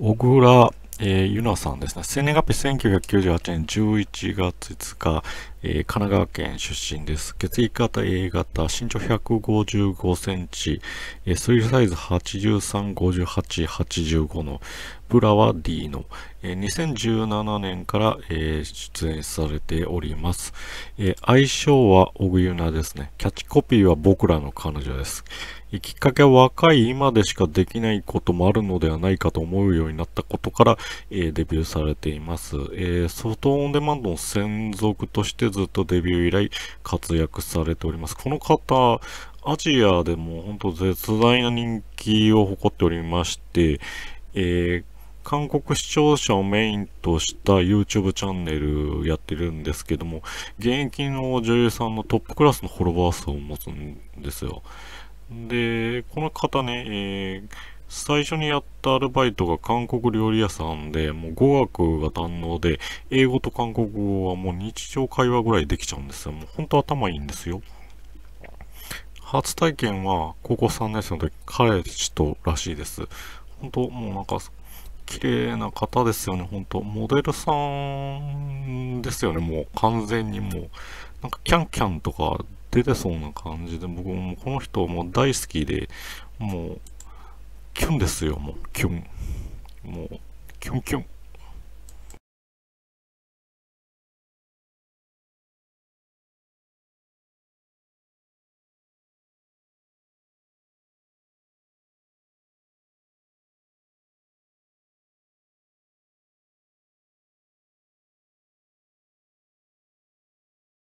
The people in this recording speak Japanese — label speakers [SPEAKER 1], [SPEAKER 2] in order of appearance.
[SPEAKER 1] 小倉、えー、ゆなさんですね。生年月日1998年11月5日、えー、神奈川県出身です。血液型 A 型、身長155センチ、えー、スリルサイズ83、58、85の、ブラは D の、えー、2017年から、えー、出演されております。えー、愛称は小グユナですね。キャッチコピーは僕らの彼女です。きっかけは若い今でしかできないこともあるのではないかと思うようになったことから、えデビューされています。えソフトオンデマンドの専属としてずっとデビュー以来活躍されております。この方、アジアでも本当絶大な人気を誇っておりまして、えー、韓国視聴者をメインとした YouTube チャンネルやってるんですけども、現役の女優さんのトップクラスのフォロワー数を持つんですよ。で、この方ね、えー最初にやったアルバイトが韓国料理屋さんで、もう語学が堪能で、英語と韓国語はもう日常会話ぐらいできちゃうんですよ。もう本当頭いいんですよ。初体験は高校3年生の時、彼氏とらしいです。本当もうなんか、綺麗な方ですよね、本当モデルさんですよね、もう完全にもう、なんかキャンキャンとか出てそうな感じで、僕もこの人も大好きで、もうキュンですよ、もう、キュン。もう、キュンキュン。